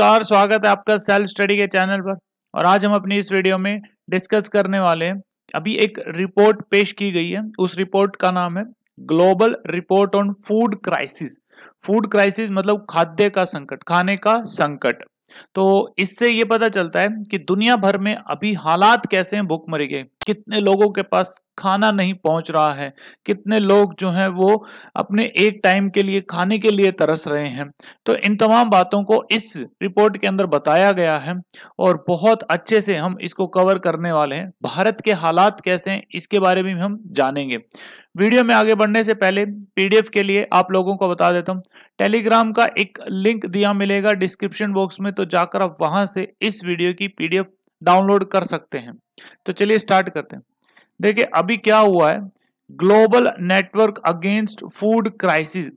नमस्कार स्वागत है आपका सेल्फ स्टडी के चैनल पर और आज हम अपनी इस वीडियो में डिस्कस करने वाले हैं अभी एक रिपोर्ट पेश की गई है उस रिपोर्ट का नाम है global report on food crisis food crisis मतलब खाद्य का संकट खाने का संकट तो इससे ये पता चलता है कि दुनिया भर में अभी हालात कैसे हैं भूखमरी के कितने लोगों के पास खाना नहीं पहुंच रहा है कितने लोग जो हैं वो अपने एक टाइम के लिए खाने के लिए तरस रहे हैं तो इन तमाम बातों को इस रिपोर्ट के अंदर बताया गया है और बहुत अच्छे से हम इसको कवर करने वाले हैं भारत के हालात कैसे हैं इसके बारे में हम जानेंगे वीडियो में आगे बढ़ने से पहले पीडीएफ के लिए आप लोगों को बता देता हूँ टेलीग्राम का एक लिंक दिया मिलेगा डिस्क्रिप्शन बॉक्स में तो जाकर आप वहां से इस वीडियो की पीडीएफ डाउनलोड कर सकते हैं तो चलिए स्टार्ट करते हैं देखिए अभी क्या हुआ है global network against food crisis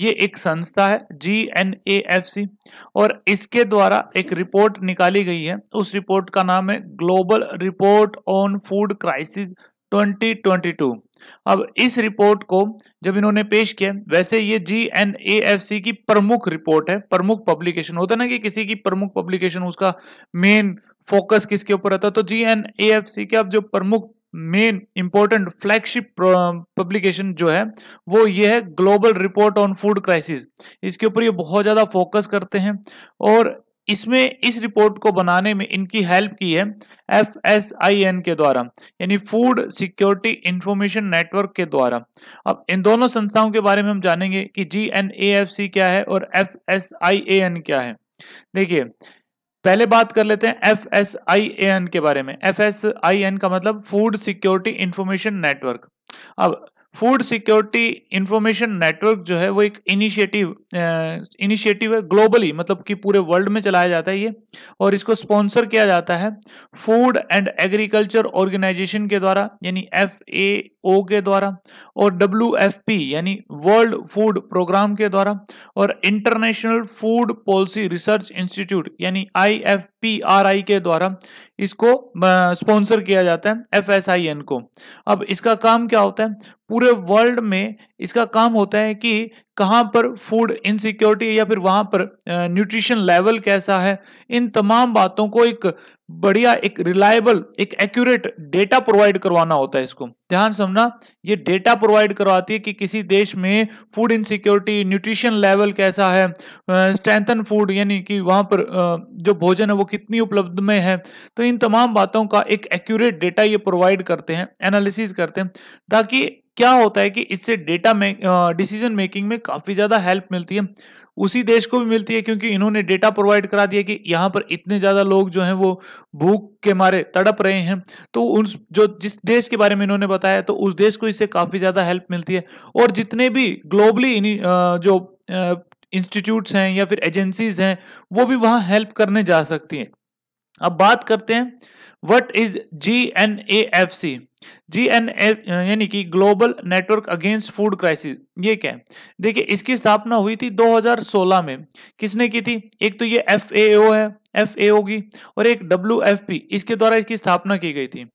ये एक संस्था है जी एन ए एफ सी और इसके द्वारा एक रिपोर्ट निकाली गई है उस रिपोर्ट का नाम है global report on food crisis 2022 अब इस रिपोर्ट को जब इन्होंने पेश किया वैसे ये जी एन ए एफ सी की प्रमुख रिपोर्ट है प्रमुख पब्लिकेशन होता है ना कि किसी की प्रमुख पब्लिकेशन उसका मेन फोकस किसके ऊपर रहता है तो जी एन ए एफ सी के अब जो प्रमुख मेन इंपॉर्टेंट फ्लैगशिप पब्लिकेशन जो है वो ये है global report on food crisis इसके ऊपर ये बहुत ज़्यादा फोकस करते हैं और इसमें इस रिपोर्ट को बनाने में इनकी हेल्प की है एफ एस आई एन के द्वारा यानी फूड सिक्योरिटी इंफॉर्मेशन नेटवर्क के द्वारा अब इन दोनों संस्थाओं के बारे में हम जानेंगे कि जी एन ए एफ सी क्या है और F S I A N क्या है देखिए पहले बात कर लेते हैं F S I A N के बारे में एफ एस आई एन का मतलब फूड सिक्योरिटी इंफॉर्मेशन नेटवर्क अब फूड सिक्योरिटी इंफॉर्मेशन नेटवर्क जो है वो एक इनिशिएटिव इनिशिएटिव है ग्लोबली मतलब कि पूरे वर्ल्ड में चलाया जाता है ये और इसको स्पॉन्सर किया जाता है फूड एंड एग्रीकल्चर ऑर्गेनाइजेशन के द्वारा यानी एफ ए ओ के द्वारा और डब्ल्यू एफ पी यानी वर्ल्ड फूड प्रोग्राम के द्वारा और international food policy research institute यानी I F P R I के द्वारा इसको स्पॉन्सर किया जाता है एफ एस आई एन को अब इसका काम क्या होता है पूरे वर्ल्ड में इसका काम होता है कि कहाँ पर फूड इनसिक्योरिटी या फिर वहाँ पर न्यूट्रिशन लेवल कैसा है इन तमाम बातों को एक बढ़िया एक रिलायबल एक एक्यूरेट डेटा प्रोवाइड करवाना होता है इसको ध्यान समझना ये डेटा प्रोवाइड करवाती है कि किसी देश में फूड इनसिक्योरिटी न्यूट्रिशन लेवल कैसा है स्ट्रेंथन फूड यानी कि वहाँ पर जो भोजन है वो कितनी उपलब्ध में है तो इन तमाम बातों का एक एक्यूरेट डेटा ये प्रोवाइड करते हैं एनालिसिस करते हैं ताकि क्या होता है कि इससे डेटा में डिसीजन मेकिंग में काफ़ी ज़्यादा हेल्प मिलती है उसी देश को भी मिलती है क्योंकि इन्होंने डेटा प्रोवाइड करा दिया कि यहाँ पर इतने ज़्यादा लोग जो हैं वो भूख के मारे तड़प रहे हैं तो उन जो जिस देश के बारे में इन्होंने बताया तो उस देश को इससे काफ़ी ज़्यादा हेल्प मिलती है और जितने भी ग्लोबली इन जो इंस्टीट्यूट्स हैं या फिर एजेंसीज हैं वो भी वहाँ हेल्प करने जा सकती हैं अब बात करते हैं what is G N A F C G N uh, यानी कि global network against food crisis ये क्या है देखिए इसकी स्थापना हुई थी 2016 में किसने की थी एक तो ये एफ है एफ ए और एक डब्ल्यू एफ पी इसके द्वारा इसकी स्थापना की गई थी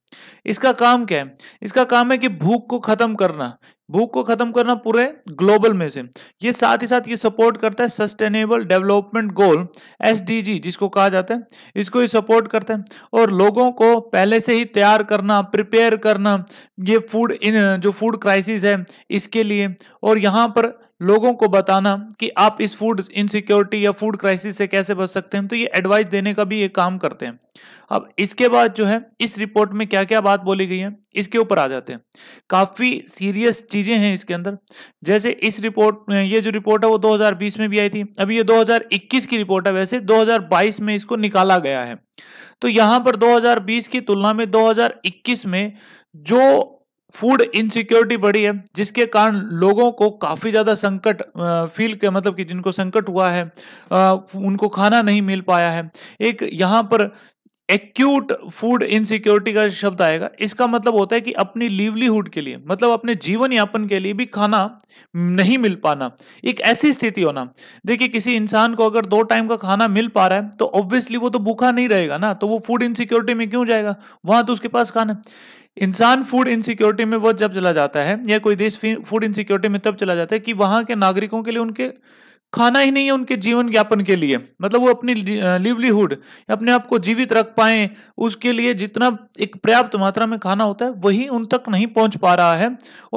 इसका काम क्या है इसका काम है कि भूख को खत्म करना भूख को खत्म करना पूरे ग्लोबल में से ये साथ ही साथ ये सपोर्ट करता है सस्टेनेबल डेवलपमेंट गोल एस जिसको कहा जाता है इसको ये सपोर्ट करता है और लोगों को पहले से ही तैयार करना प्रिपेयर करना ये फूड इन जो फूड क्राइसिस है इसके लिए और यहाँ पर लोगों को बताना कि आप इस फूड इनसिक्योरिटी या फूड क्राइसिस से कैसे बच सकते हैं तो ये एडवाइस देने का भी ये काम करते हैं अब इसके बाद जो है इस रिपोर्ट में क्या क्या बात बोली गई है इसके ऊपर आ जाते हैं काफ़ी सीरियस चीज़ें हैं इसके अंदर जैसे इस रिपोर्ट ये जो रिपोर्ट है वो 2020 में भी आई थी अभी ये 2021 की रिपोर्ट है वैसे 2022 में इसको निकाला गया है तो यहाँ पर 2020 की तुलना में 2021 में जो फूड इनसिक्योरिटी बढ़ी है जिसके कारण लोगों को काफ़ी ज़्यादा संकट फील के मतलब कि जिनको संकट हुआ है उनको खाना नहीं मिल पाया है एक यहाँ पर एक्यूट फूड इनसिक्योरिटी का शब्द आएगा इसका मतलब होता है कि अपनी लीवलीहुड के लिए मतलब अपने जीवन यापन के लिए भी खाना नहीं मिल पाना एक ऐसी स्थिति होना देखिए किसी इंसान को अगर दो टाइम का खाना मिल पा रहा है तो ऑब्वियसली वो तो भूखा नहीं रहेगा ना तो वो फूड इनसिक्योरिटी में क्यों जाएगा वहां तो उसके पास खाना इंसान फूड इनसिक्योरिटी में वह जब चला जाता है या कोई देश फूड इनसिक्योरिटी में तब चला जाता है कि वहां के नागरिकों के लिए उनके खाना ही नहीं है उनके जीवन यापन के लिए मतलब वो अपनी लिवलीहुड अपने आप को जीवित रख पाए उसके लिए जितना एक पर्याप्त मात्रा में खाना होता है वही उन तक नहीं पहुंच पा रहा है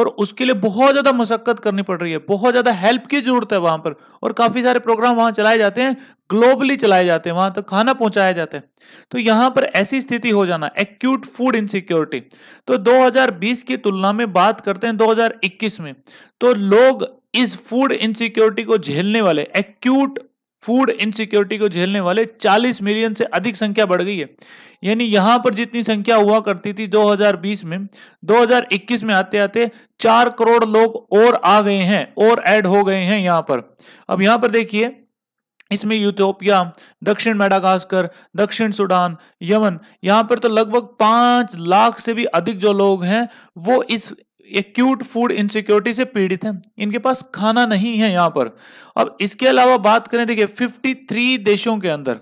और उसके लिए बहुत ज़्यादा मशक्क़त करनी पड़ रही है बहुत ज़्यादा हेल्प की ज़रूरत है वहाँ पर और काफ़ी सारे प्रोग्राम वहाँ चलाए जाते हैं ग्लोबली चलाए जाते हैं वहाँ तक खाना पहुँचाया जाता है तो यहाँ पर ऐसी स्थिति हो जाना एक्यूट फूड इनसिक्योरिटी तो 2020 की तुलना में बात करते हैं 2021 में तो लोग इस फूड इनसिक्योरिटी को झेलने वाले एक्यूट फूड इनसिक्योरिटी को झेलने वाले 40 मिलियन से अधिक संख्या बढ़ गई है यानी यहां पर जितनी संख्या हुआ करती थी 2020 में 2021 में आते आते 4 करोड़ लोग और आ गए हैं और ऐड हो गए हैं यहां पर अब यहां पर देखिए इसमें यूथोपिया दक्षिण मेडागास्कर दक्षिण सूडान यमन यहाँ पर तो लगभग पांच लाख से भी अधिक जो लोग हैं वो इस एक्यूट फूड इनसिक्योरिटी से पीड़ित हैं इनके पास खाना नहीं है यहाँ पर अब इसके अलावा बात करें देखिए 53 देशों के अंदर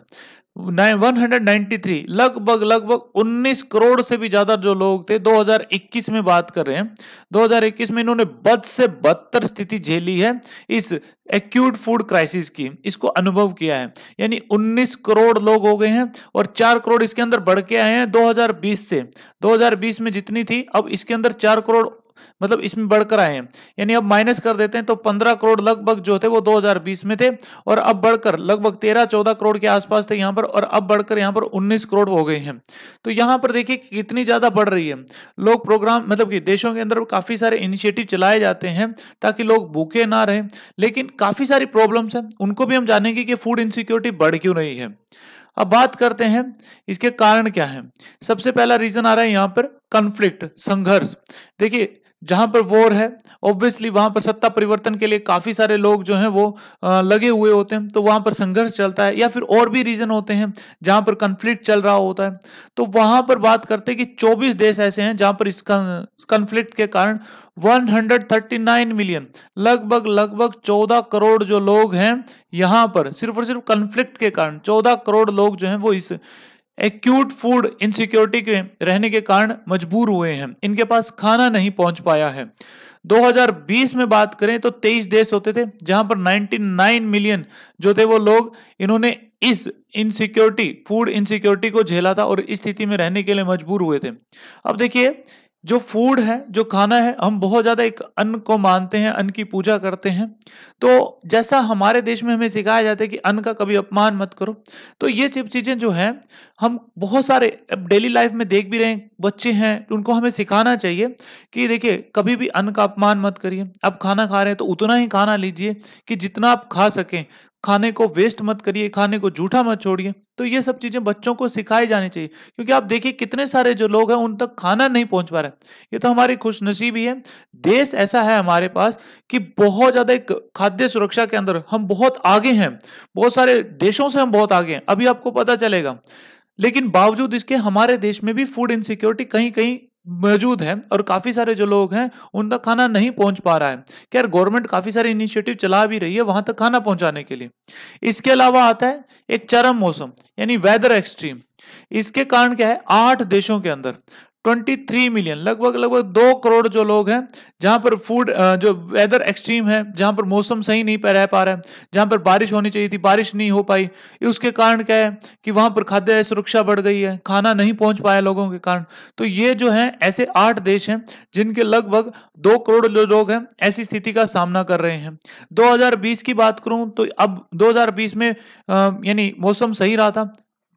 193 लगभग लगभग 19 करोड़ से भी ज्यादा जो लोग थे 2021 में बात कर रहे हैं 2021 में इन्होंने बद से बदतर स्थिति झेली है इस एक्यूट फूड क्राइसिस की इसको अनुभव किया है यानी 19 करोड़ लोग हो गए हैं और 4 करोड़ इसके अंदर बढ़ के आए हैं 2020 से 2020 में जितनी थी अब इसके अंदर 4 करोड़ मतलब इसमें बढ़कर आए हैं यानी अब माइनस कर देते हैं तो 15 करोड़ लगभग जो थे वो 2020 में थे और अब बढ़कर लगभग 13-14 करोड़ के आसपास थे यहाँ पर और अब बढ़कर यहाँ पर 19 करोड़ हो गए हैं तो यहाँ पर देखिए कितनी ज़्यादा बढ़ रही है लोग प्रोग्राम मतलब कि देशों के अंदर काफ़ी सारे इनिशिएटिव चलाए जाते हैं ताकि लोग भूखे ना रहे लेकिन काफ़ी सारी प्रॉब्लम्स हैं उनको भी हम जानेंगे कि फूड इनसिक्योरिटी बढ़ क्यों रही है अब बात करते हैं इसके कारण क्या है सबसे पहला रीजन आ रहा है यहाँ पर कंफ्लिक्ट संघर्ष देखिए जहां पर वॉर है ऑब्वियसली वहां पर सत्ता परिवर्तन के लिए काफी सारे लोग जो हैं वो लगे हुए होते हैं तो वहां पर संघर्ष चलता है या फिर और भी रीजन होते हैं जहां पर कन्फ्लिक्ट चल रहा होता है तो वहां पर बात करते हैं कि 24 देश ऐसे हैं जहां पर इस कन्फ्लिक्ट के कारण 139 मिलियन लगभग लगभग 14 करोड़ जो लोग हैं यहां पर सिर्फ और सिर्फ कन्फ्लिक्ट के कारण 14 करोड़ लोग जो हैं वो इस एक्यूट फूड इनसिक्योरिटी के रहने के कारण मजबूर हुए हैं इनके पास खाना नहीं पहुंच पाया है 2020 में बात करें तो 23 देश होते थे जहां पर 99 मिलियन जो थे वो लोग इन्होंने इस इनसिक्योरिटी फूड इनसिक्योरिटी को झेला था और इस स्थिति में रहने के लिए मजबूर हुए थे अब देखिए जो फूड है जो खाना है हम बहुत ज़्यादा एक अन्न को मानते हैं अन्न की पूजा करते हैं तो जैसा हमारे देश में हमें सिखाया जाता है कि अन्न का कभी अपमान मत करो तो ये सब चीज़ें जो हैं हम बहुत सारे डेली लाइफ में देख भी रहे हैं बच्चे हैं तो उनको हमें सिखाना चाहिए कि देखिए कभी भी अन्न का अपमान मत करिए आप खाना खा रहे हैं तो उतना ही खाना लीजिए कि जितना आप खा सकें खाने को वेस्ट मत करिए खाने को जूठा मत छोड़िए तो ये सब चीज़ें बच्चों को सिखाई जानी चाहिए क्योंकि आप देखिए कितने सारे जो लोग हैं उन तक खाना नहीं पहुंच पा रहा है ये तो हमारी खुशनसीबी है देश ऐसा है हमारे पास कि बहुत ज़्यादा एक खाद्य सुरक्षा के अंदर हम बहुत आगे हैं बहुत सारे देशों से हम बहुत आगे हैं अभी आपको पता चलेगा लेकिन बावजूद इसके हमारे देश में भी फूड इनसिक्योरिटी कहीं कहीं मौजूद है और काफ़ी सारे जो लोग हैं उन तक खाना नहीं पहुंच पा रहा है खैर गवर्नमेंट काफ़ी सारे इनिशिएटिव चला भी रही है वहां तक खाना पहुंचाने के लिए इसके अलावा आता है एक चरम मौसम यानी वेदर एक्सट्रीम इसके कारण क्या है आठ देशों के अंदर 23 मिलियन लगभग लगभग दो करोड़ जो लोग हैं जहां पर फूड जो वेदर एक्सट्रीम है जहां पर मौसम सही नहीं रह पा रहा है जहां पर बारिश होनी चाहिए थी बारिश नहीं हो पाई उसके कारण क्या है कि वहां पर खाद्य सुरक्षा बढ़ गई है खाना नहीं पहुंच पाया लोगों के कारण तो ये जो है ऐसे आठ देश हैं जिनके लगभग दो करोड़ जो लोग हैं ऐसी स्थिति का सामना कर रहे हैं दो की बात करूँ तो अब दो में यानी मौसम सही रहा था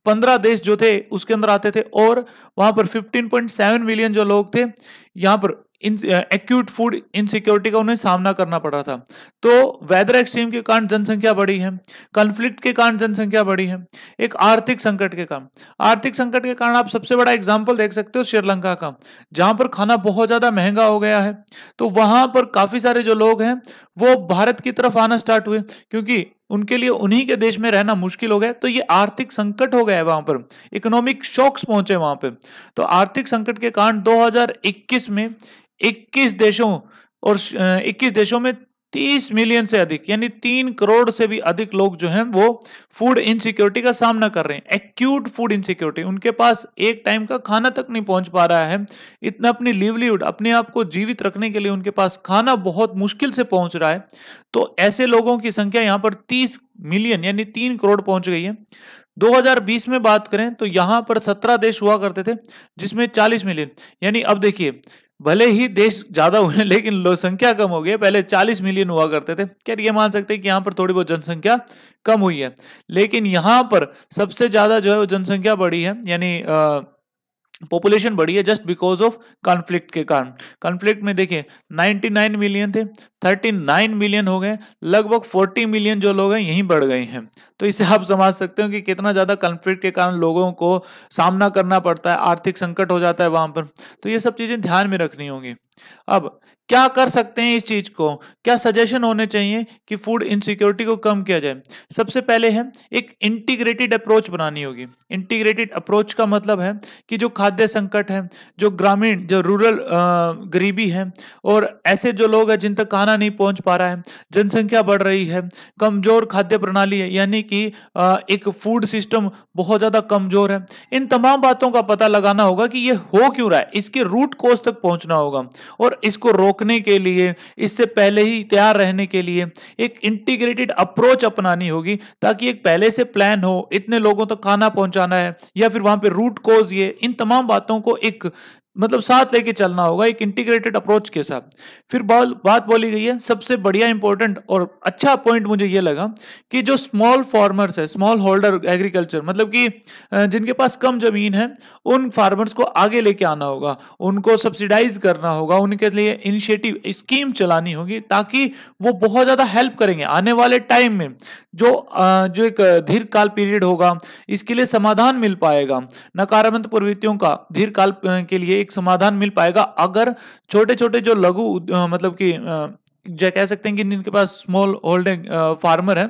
पंद्रह देश जो थे उसके अंदर आते थे और वहां पर फिफ्टीन पॉइंट सेवन मिलियन जो लोग थे यहाँ पर एक्यूट फूड इनसिक्योरिटी का उन्हें सामना करना पड़ा था तो वेदर एक्सट्रीम के कारण जनसंख्या बढ़ी है कॉन्फ्लिक्ट के कारण जनसंख्या बढ़ी है एक आर्थिक संकट के कारण आर्थिक संकट के कारण आप सबसे बड़ा एग्जाम्पल देख सकते हो श्रीलंका का जहां पर खाना बहुत ज्यादा महंगा हो गया है तो वहां पर काफी सारे जो लोग हैं वो भारत की तरफ आना स्टार्ट हुए क्योंकि उनके लिए उन्हीं के देश में रहना मुश्किल हो गया तो ये आर्थिक संकट हो गया है वहां पर इकोनॉमिक शॉक्स पहुंचे वहां पर तो आर्थिक संकट के कारण 2021 में 21 देशों और 21 देशों में तीस मिलियन से अधिक यानी तीन करोड़ से भी अधिक लोग जो हैं वो फूड इनसिक्योरिटी का सामना कर रहे हैं एक्यूट फूड इनसिक्योरिटी उनके पास एक टाइम का खाना तक नहीं पहुंच पा रहा है इतना अपनी लिवलीहुड अपने आप को जीवित रखने के लिए उनके पास खाना बहुत मुश्किल से पहुंच रहा है तो ऐसे लोगों की संख्या यहाँ पर तीस मिलियन यानी तीन करोड़ पहुंच गई है 2020 में बात करें तो यहाँ पर 17 देश हुआ करते थे जिसमें 40 मिलियन यानी अब देखिए भले ही देश ज्यादा हुए लेकिन लोग संख्या कम हो गई पहले 40 मिलियन हुआ करते थे क्या ये मान सकते हैं कि यहाँ पर थोड़ी बहुत जनसंख्या कम हुई है लेकिन यहाँ पर सबसे ज्यादा जो है वो जनसंख्या बढ़ी है यानी पॉपुलेशन बढ़ी है जस्ट बिकॉज ऑफ कॉन्फ्लिक्ट के कारण कॉन्फ्लिक्ट में देखिए 99 मिलियन थे 39 मिलियन हो गए लगभग 40 मिलियन जो लोग हैं यहीं बढ़ गए हैं तो इसे आप समझ सकते हो कि कितना ज़्यादा कॉन्फ्लिक्ट के कारण लोगों को सामना करना पड़ता है आर्थिक संकट हो जाता है वहाँ पर तो ये सब चीज़ें ध्यान में रखनी होंगी अब क्या कर सकते हैं इस चीज़ को क्या सजेशन होने चाहिए कि फूड इनसिक्योरिटी को कम किया जाए सबसे पहले है एक इंटीग्रेटेड अप्रोच बनानी होगी इंटीग्रेटेड अप्रोच का मतलब है कि जो खाद्य संकट है जो ग्रामीण जो रूरल गरीबी है और ऐसे जो लोग हैं जिन तक खाना नहीं पहुंच पा रहा है जनसंख्या बढ़ रही है कमज़ोर खाद्य प्रणाली है यानी कि एक फूड सिस्टम बहुत ज़्यादा कमज़ोर है इन तमाम बातों का पता लगाना होगा कि ये हो क्यों रहा है इसके रूट कोज तक पहुंचना होगा और इसको रोक रोकने के लिए इससे पहले ही तैयार रहने के लिए एक इंटीग्रेटेड अप्रोच अपनानी होगी ताकि एक पहले से प्लान हो इतने लोगों तक तो खाना पहुंचाना है या फिर वहां पे रूट कोज ये इन तमाम बातों को एक मतलब साथ लेके चलना होगा एक इंटीग्रेटेड अप्रोच के साथ फिर बाल, बात बोली गई है सबसे बढ़िया इंपॉर्टेंट और अच्छा पॉइंट मुझे ये लगा कि जो स्मॉल फार्मर्स है स्मॉल होल्डर एग्रीकल्चर मतलब कि जिनके पास कम जमीन है उन फार्मर्स को आगे लेके आना होगा उनको सब्सिडाइज करना होगा उनके लिए इनिशिएटिव स्कीम चलानी होगी ताकि वो बहुत ज़्यादा हेल्प करेंगे आने वाले टाइम में जो जो एक दीर्घकाल पीरियड होगा इसके लिए समाधान मिल पाएगा नकारात्मक प्रवृत्तियों का दीर्घकाल के लिए एक समाधान मिल पाएगा अगर छोटे छोटे जो लघु मतलब कि जो कह सकते हैं कि जिनके पास स्मॉल होल्डिंग फार्मर है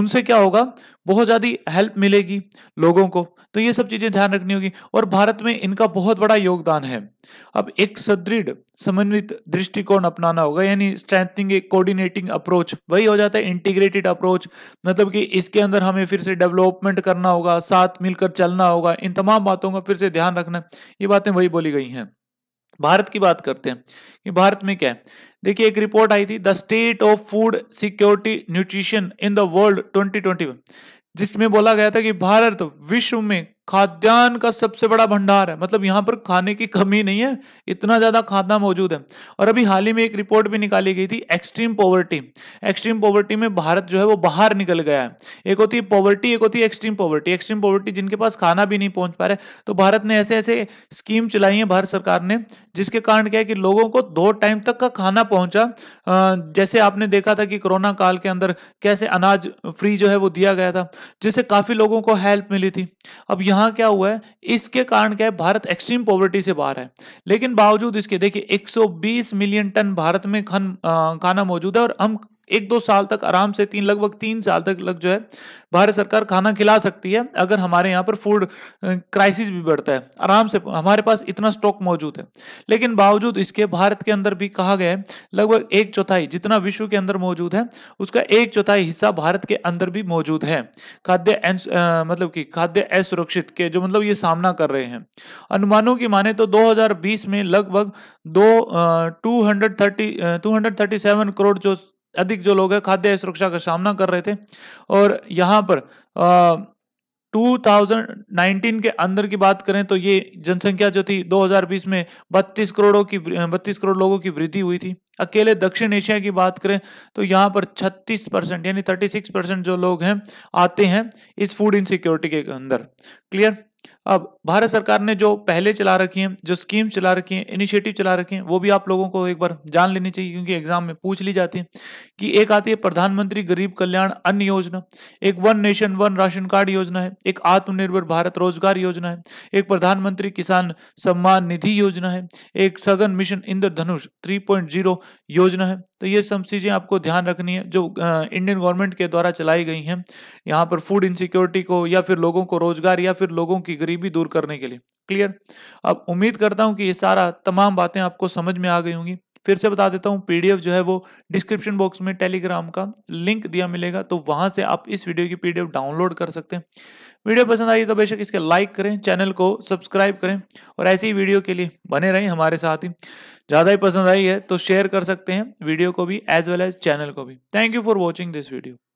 उनसे क्या होगा बहुत ज़्यादा हेल्प मिलेगी लोगों को तो ये सब चीजें ध्यान रखनी होगी और भारत में इनका बहुत बड़ा योगदान है अब एक सुदृढ़ समन्वित दृष्टिकोण अपनाना होगा यानी स्ट्रेंथनिंग एक कोऑर्डिनेटिंग अप्रोच वही हो जाता है इंटीग्रेटेड अप्रोच मतलब कि इसके अंदर हमें फिर से डेवलपमेंट करना होगा साथ मिलकर चलना होगा इन तमाम बातों का फिर से ध्यान रखना ये बातें वही बोली गई हैं भारत की बात करते हैं कि भारत में क्या है देखिए एक रिपोर्ट आई थी the state of food security nutrition in the world twenty जिसमें बोला गया था कि भारत विश्व में खाद्यान्न का सबसे बड़ा भंडार है मतलब यहाँ पर खाने की कमी नहीं है इतना ज़्यादा खाना मौजूद है और अभी हाल ही में एक रिपोर्ट भी निकाली गई थी एक्सट्रीम पॉवर्टी एक्सट्रीम पॉवर्टी में भारत जो है वो बाहर निकल गया है एक होती है पॉवर्टी एक होती है एक्सट्रीम पॉवर्टी एक्सट्रीम पॉवर्टी जिनके पास खाना भी नहीं पहुँच पा रहे तो भारत ने ऐसे ऐसे स्कीम चलाई है भारत सरकार ने जिसके कारण क्या है कि लोगों को दो टाइम तक का खाना पहुँचा जैसे आपने देखा था कि कोरोना काल के अंदर कैसे अनाज फ्री जो है वो दिया गया था जिससे काफ़ी लोगों को हेल्प मिली थी अब यहाँ यहाँ क्या हुआ है इसके कारण क्या है भारत एक्सट्रीम पॉवर्टी से बाहर है लेकिन बावजूद इसके देखिए 120 मिलियन टन भारत में खन खाना मौजूद है और हम एक दो साल तक आराम से तीन लगभग तीन साल तक लग जो है भारत सरकार खाना खिला सकती है अगर हमारे यहाँ पर फूड क्राइसिस भी बढ़ता है आराम से हमारे पास इतना स्टॉक मौजूद है लेकिन बावजूद इसके भारत के अंदर भी कहा गया है लगभग एक चौथाई जितना विश्व के अंदर मौजूद है उसका एक चौथाई हिस्सा भारत के अंदर भी मौजूद है खाद्य मतलब कि खाद्य असुरक्षित के जो मतलब ये सामना कर रहे हैं अनुमानों की माने तो दो में लगभग दो टू हंड्रेड करोड़ जो अधिक जो लोग है खाद्य सुरक्षा का सामना कर रहे थे और यहाँ पर आ, 2019 के अंदर की बात करें तो ये जनसंख्या जो थी 2020 में 32 करोड़ों की 32 करोड़ लोगों की वृद्धि हुई थी अकेले दक्षिण एशिया की बात करें तो यहाँ पर 36 परसेंट यानी 36 परसेंट जो लोग हैं आते हैं इस फूड इनसिक्योरिटी के अंदर क्लियर अब भारत सरकार ने जो पहले चला रखी हैं जो स्कीम चला रखी हैं इनिशिएटिव चला रखे हैं वो भी आप लोगों को एक बार जान लेनी चाहिए क्योंकि एग्जाम में पूछ ली जाती है कि एक आती है प्रधानमंत्री गरीब कल्याण अन्न योजना एक one nation one ration card योजना है एक आत्मनिर्भर भारत रोजगार योजना है एक प्रधानमंत्री किसान सम्मान निधि योजना है एक सघन मिशन इंद्रधनुष थ्री योजना है तो ये सब चीज़ें आपको ध्यान रखनी है जो इंडियन गवर्नमेंट के द्वारा चलाई गई हैं यहाँ पर फूड इनसिक्योरिटी को या फिर लोगों को रोजगार या फिर लोगों की गरीब गरीबी दूर करने के लिए क्लियर अब उम्मीद करता हूँ कि ये सारा तमाम बातें आपको समझ में आ गई होंगी फिर से बता देता हूँ पीडीएफ जो है वो डिस्क्रिप्शन बॉक्स में टेलीग्राम का लिंक दिया मिलेगा तो वहां से आप इस वीडियो की पीडीएफ डाउनलोड कर सकते हैं वीडियो पसंद आई तो बेशक इसके लाइक करें चैनल को सब्सक्राइब करें और ऐसी वीडियो के लिए बने रहें हमारे साथ ही ज़्यादा ही पसंद आई है तो शेयर कर सकते हैं वीडियो को भी एज वेल एज चैनल को भी thank you for watching this video